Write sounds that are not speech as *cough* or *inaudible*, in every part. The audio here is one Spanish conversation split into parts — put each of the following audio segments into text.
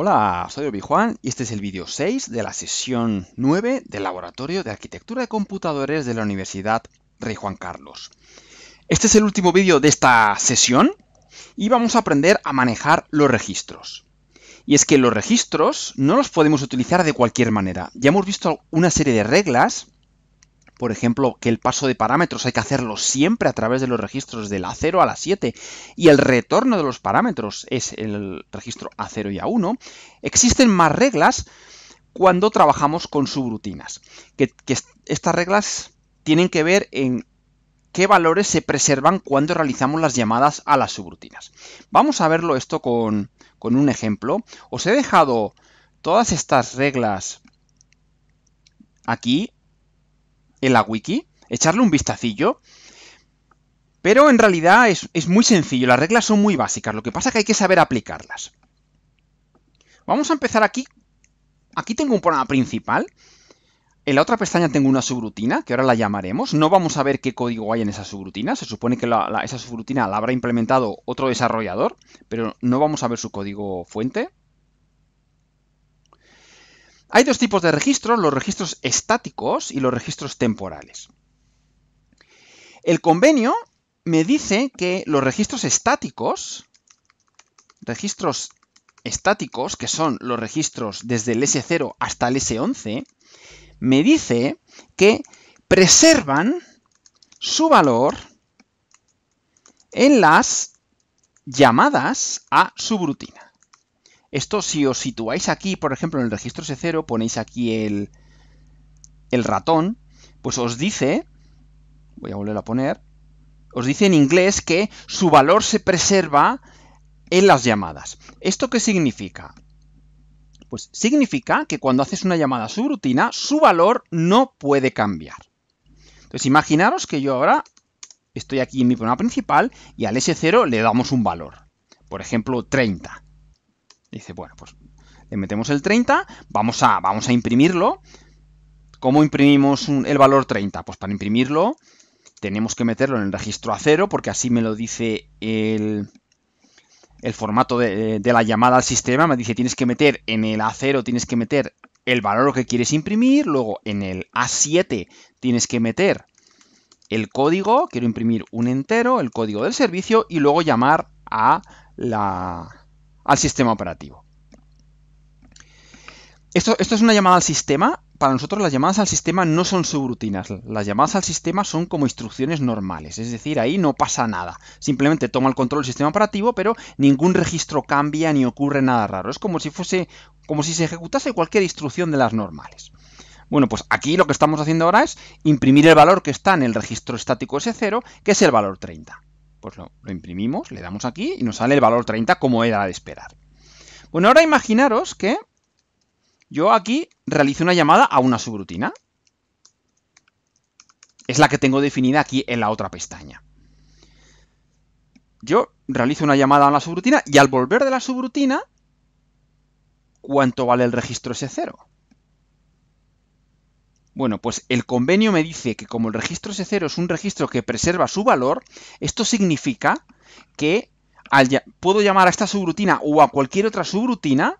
Hola, soy Obi Juan y este es el vídeo 6 de la sesión 9 del Laboratorio de Arquitectura de Computadores de la Universidad Rey Juan Carlos. Este es el último vídeo de esta sesión y vamos a aprender a manejar los registros. Y es que los registros no los podemos utilizar de cualquier manera. Ya hemos visto una serie de reglas por ejemplo, que el paso de parámetros hay que hacerlo siempre a través de los registros de la 0 a la 7 y el retorno de los parámetros es el registro A0 y A1, existen más reglas cuando trabajamos con subrutinas, que, estas reglas tienen que ver en qué valores se preservan cuando realizamos las llamadas a las subrutinas. Vamos a verlo esto con un ejemplo. Os he dejado todas estas reglas aquí en la wiki, echarle un vistacillo. Pero en realidad es, muy sencillo, las reglas son muy básicas, lo que pasa es que hay que saber aplicarlas. Vamos a empezar aquí. Aquí tengo un programa principal. En la otra pestaña tengo una subrutina, que ahora la llamaremos. No vamos a ver qué código hay en esa subrutina. Se supone que esa subrutina la habrá implementado otro desarrollador, pero no vamos a ver su código fuente. Hay dos tipos de registros, los registros estáticos y los registros temporales. El convenio me dice que los registros estáticos, registros estáticos, que son los registros desde el S0 hasta el S11, me dice que preservan su valor en las llamadas a subrutinas. Esto si os situáis aquí, por ejemplo, en el registro S0, ponéis aquí el, el ratón, pues os dice, voy a volver a poner, os dice en inglés que su valor se preserva en las llamadas. ¿Esto qué significa? Pues significa que cuando haces una llamada subrutina, su valor no puede cambiar. Entonces imaginaros que yo ahora estoy aquí en mi programa principal y al S0 le damos un valor, por ejemplo 30. Dice, bueno, pues le metemos el 30, vamos a, vamos a imprimirlo. ¿Cómo imprimimos el valor 30? Pues para imprimirlo tenemos que meterlo en el registro a cero porque así me lo dice el, el formato de, de, la llamada al sistema. Me dice tienes que meter en el A0, tienes que meter el valor que quieres imprimir, luego en el A7 tienes que meter el código, quiero imprimir un entero, el código del servicio y luego llamar a la, al sistema operativo. Esto, es una llamada al sistema. Para nosotros las llamadas al sistema no son subrutinas. Las llamadas al sistema son como instrucciones normales. Es decir, ahí no pasa nada. Simplemente toma el control del sistema operativo, pero ningún registro cambia ni ocurre nada raro. Es como si fuese, como si se ejecutase cualquier instrucción de las normales. Bueno, pues aquí lo que estamos haciendo ahora es imprimir el valor que está en el registro estático S0, que es el valor 30. Pues lo, imprimimos, le damos aquí y nos sale el valor 30 como era de esperar. Bueno, ahora imaginaros que yo aquí realice una llamada a una subrutina. Es la que tengo definida aquí en la otra pestaña. Yo realizo una llamada a la subrutina y al volver de la subrutina, ¿cuánto vale el registro ese 0 bueno, pues el convenio me dice que como el registro S0 es un registro que preserva su valor, esto significa que al puedo llamar a esta subrutina o a cualquier otra subrutina,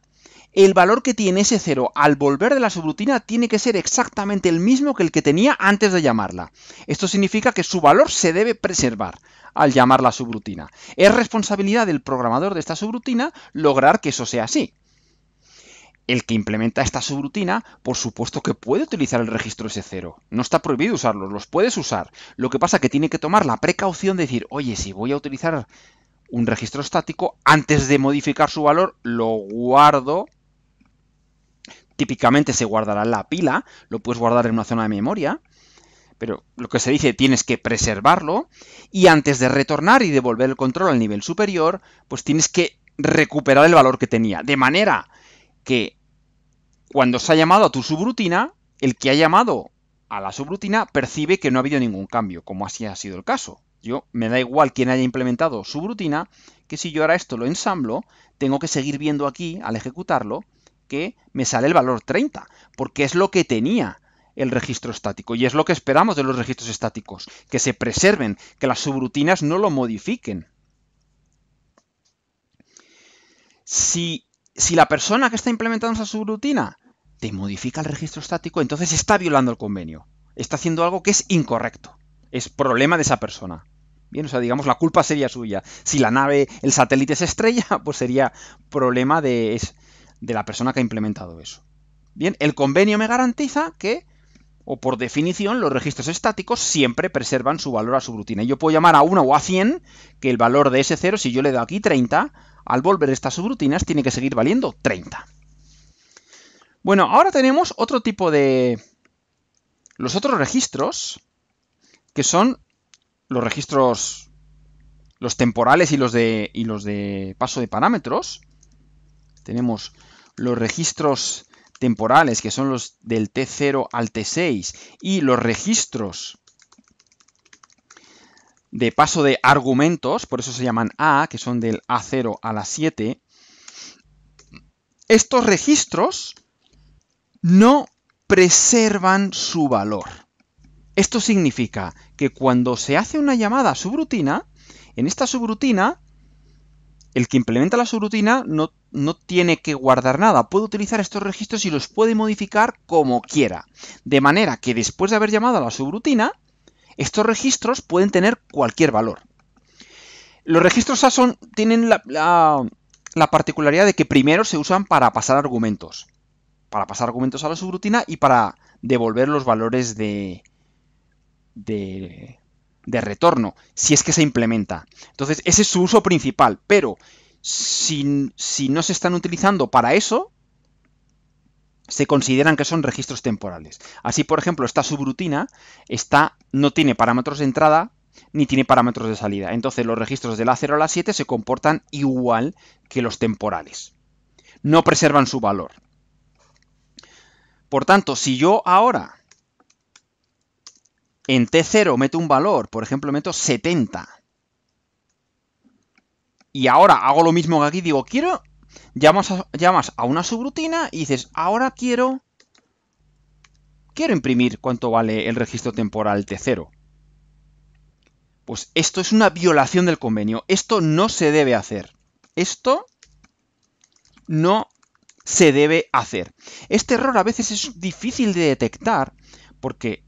el valor que tiene S0 al volver de la subrutina tiene que ser exactamente el mismo que el que tenía antes de llamarla. Esto significa que su valor se debe preservar al llamar la subrutina. Es responsabilidad del programador de esta subrutina lograr que eso sea así el que implementa esta subrutina, por supuesto que puede utilizar el registro S0. No está prohibido usarlos, los puedes usar. Lo que pasa es que tiene que tomar la precaución de decir, oye, si voy a utilizar un registro estático, antes de modificar su valor, lo guardo. Típicamente se guardará en la pila, lo puedes guardar en una zona de memoria, pero lo que se dice, tienes que preservarlo, y antes de retornar y devolver el control al nivel superior, pues tienes que recuperar el valor que tenía. De manera que cuando se ha llamado a tu subrutina, el que ha llamado a la subrutina percibe que no ha habido ningún cambio, como así ha sido el caso. Yo me da igual quién haya implementado subrutina, que si yo ahora esto lo ensamblo, tengo que seguir viendo aquí, al ejecutarlo, que me sale el valor 30, porque es lo que tenía el registro estático. Y es lo que esperamos de los registros estáticos, que se preserven, que las subrutinas no lo modifiquen. Si si la persona que está implementando esa subrutina te modifica el registro estático, entonces está violando el convenio. Está haciendo algo que es incorrecto. Es problema de esa persona. Bien, o sea, digamos, la culpa sería suya. Si la nave, el satélite se estrella, *laughs* pues sería problema de, de la persona que ha implementado eso. Bien, el convenio me garantiza que, o por definición, los registros estáticos siempre preservan su valor a subrutina. Yo puedo llamar a 1 o a 100, que el valor de ese 0, si yo le doy aquí 30, al volver estas subrutinas tiene que seguir valiendo 30. Bueno, ahora tenemos otro tipo de... Los otros registros, que son los registros, los temporales y los de, los de paso de parámetros. Tenemos los registros temporales, que son los del T0 al T6, y los registros de paso de argumentos, por eso se llaman A, que son del A0 a la 7, estos registros no preservan su valor. Esto significa que cuando se hace una llamada a subrutina, en esta subrutina, el que implementa la subrutina no, no tiene que guardar nada, puede utilizar estos registros y los puede modificar como quiera. De manera que después de haber llamado a la subrutina, estos registros pueden tener cualquier valor. Los registros son tienen la, particularidad de que primero se usan para pasar argumentos. Para pasar argumentos a la subrutina y para devolver los valores de, de, de, retorno, si es que se implementa. Entonces, ese es su uso principal, pero si, no se están utilizando para eso, se consideran que son registros temporales. Así, por ejemplo, esta subrutina está no tiene parámetros de entrada ni tiene parámetros de salida. Entonces los registros de la 0 a la 7 se comportan igual que los temporales. No preservan su valor. Por tanto, si yo ahora en T0 meto un valor, por ejemplo meto 70, y ahora hago lo mismo que aquí, digo, quiero, llamas a, una subrutina y dices, ahora quiero quiero imprimir cuánto vale el registro temporal T0. Pues esto es una violación del convenio. Esto no se debe hacer. Esto no se debe hacer. Este error a veces es difícil de detectar porque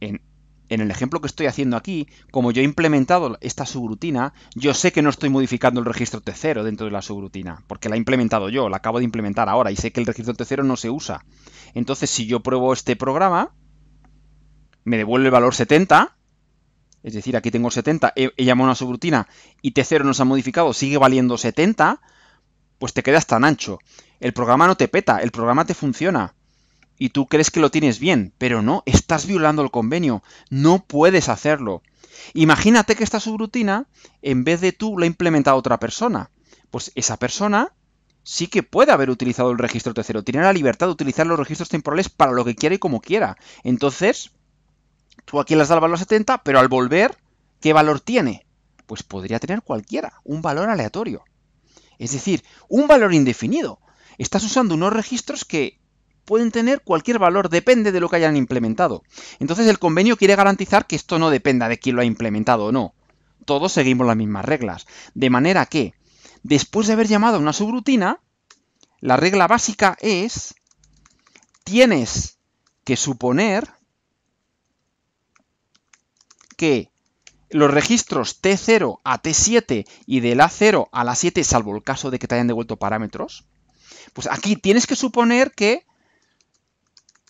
en en el ejemplo que estoy haciendo aquí, como yo he implementado esta subrutina, yo sé que no estoy modificando el registro T0 dentro de la subrutina, porque la he implementado yo, la acabo de implementar ahora y sé que el registro T0 no se usa. Entonces, si yo pruebo este programa, me devuelve el valor 70, es decir, aquí tengo 70, he, llamado a una subrutina y T0 no se ha modificado, sigue valiendo 70, pues te quedas tan ancho. El programa no te peta, el programa te funciona y tú crees que lo tienes bien, pero no, estás violando el convenio, no puedes hacerlo. Imagínate que esta subrutina, en vez de tú, la ha implementado otra persona. Pues esa persona sí que puede haber utilizado el registro tercero, tiene la libertad de utilizar los registros temporales para lo que quiera y como quiera. Entonces, tú aquí le has dado el valor 70, pero al volver, ¿qué valor tiene? Pues podría tener cualquiera, un valor aleatorio. Es decir, un valor indefinido. Estás usando unos registros que pueden tener cualquier valor, depende de lo que hayan implementado. Entonces el convenio quiere garantizar que esto no dependa de quién lo ha implementado o no. Todos seguimos las mismas reglas. De manera que, después de haber llamado a una subrutina, la regla básica es, tienes que suponer que los registros T0 a T7 y del A0 a la 7, salvo el caso de que te hayan devuelto parámetros, pues aquí tienes que suponer que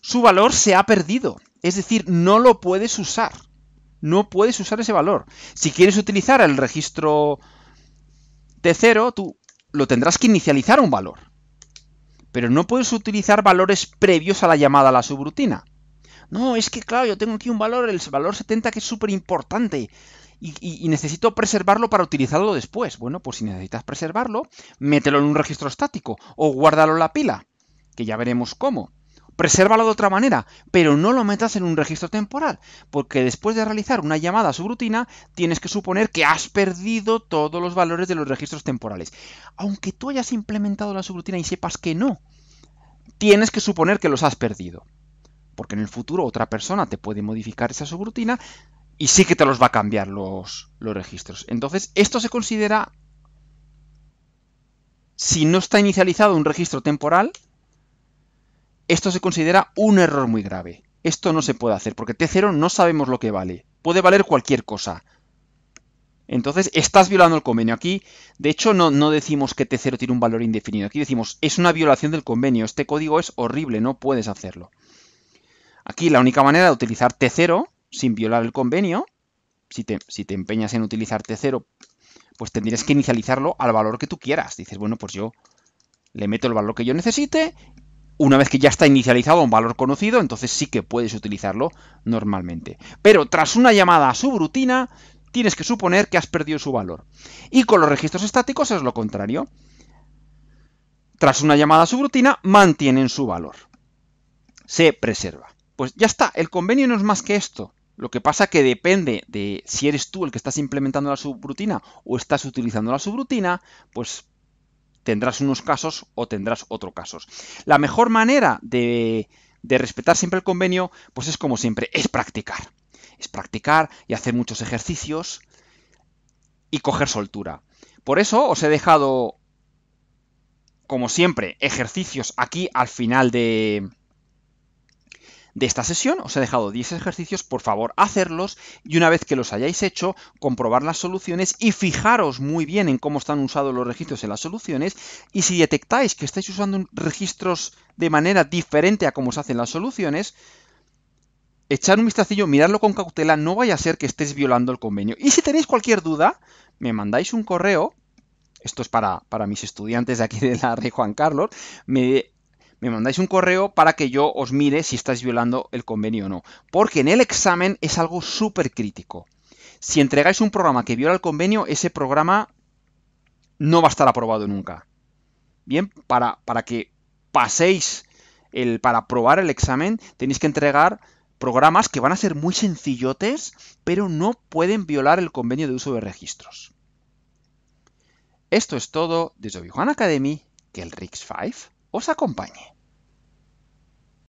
su valor se ha perdido. Es decir, no lo puedes usar. No puedes usar ese valor. Si quieres utilizar el registro T0, tú lo tendrás que inicializar un valor. Pero no puedes utilizar valores previos a la llamada a la subrutina. No, es que claro, yo tengo aquí un valor, el valor 70, que es súper importante. Y, y, necesito preservarlo para utilizarlo después. Bueno, pues si necesitas preservarlo, mételo en un registro estático o guárdalo en la pila, que ya veremos cómo. Presérvalo de otra manera, pero no lo metas en un registro temporal, porque después de realizar una llamada a subrutina, tienes que suponer que has perdido todos los valores de los registros temporales. Aunque tú hayas implementado la subrutina y sepas que no, tienes que suponer que los has perdido. Porque en el futuro otra persona te puede modificar esa subrutina y sí que te los va a cambiar los, los registros. Entonces, esto se considera si no está inicializado un registro temporal, esto se considera un error muy grave. Esto no se puede hacer porque T0 no sabemos lo que vale. Puede valer cualquier cosa. Entonces, estás violando el convenio. Aquí, de hecho, no, decimos que T0 tiene un valor indefinido. Aquí decimos, es una violación del convenio. Este código es horrible, no puedes hacerlo. Aquí la única manera de utilizar T0 sin violar el convenio, si te, si te empeñas en utilizar T0, pues tendrías que inicializarlo al valor que tú quieras. Dices, bueno, pues yo le meto el valor que yo necesite una vez que ya está inicializado un valor conocido, entonces sí que puedes utilizarlo normalmente. Pero tras una llamada a subrutina, tienes que suponer que has perdido su valor. Y con los registros estáticos es lo contrario. Tras una llamada a subrutina, mantienen su valor. Se preserva. Pues ya está, el convenio no es más que esto. Lo que pasa que depende de si eres tú el que estás implementando la subrutina o estás utilizando la subrutina, pues tendrás unos casos o tendrás otros casos. La mejor manera de, de respetar siempre el convenio, pues es como siempre, es practicar. Es practicar y hacer muchos ejercicios y coger soltura. Por eso os he dejado, como siempre, ejercicios aquí al final de, de esta sesión. Os he dejado 10 ejercicios, por favor, hacerlos y una vez que los hayáis hecho, comprobar las soluciones y fijaros muy bien en cómo están usados los registros en las soluciones y si detectáis que estáis usando registros de manera diferente a cómo se hacen las soluciones, echar un vistacillo, mirarlo con cautela, no vaya a ser que estéis violando el convenio. Y si tenéis cualquier duda, me mandáis un correo, esto es para, mis estudiantes de aquí de la Rey Juan Carlos, me me mandáis un correo para que yo os mire si estáis violando el convenio o no. Porque en el examen es algo súper crítico. Si entregáis un programa que viola el convenio, ese programa no va a estar aprobado nunca. Bien, para, para que paséis el, para aprobar el examen, tenéis que entregar programas que van a ser muy sencillotes, pero no pueden violar el convenio de uso de registros. Esto es todo desde Obi Academy, que el RIX 5 os acompañe.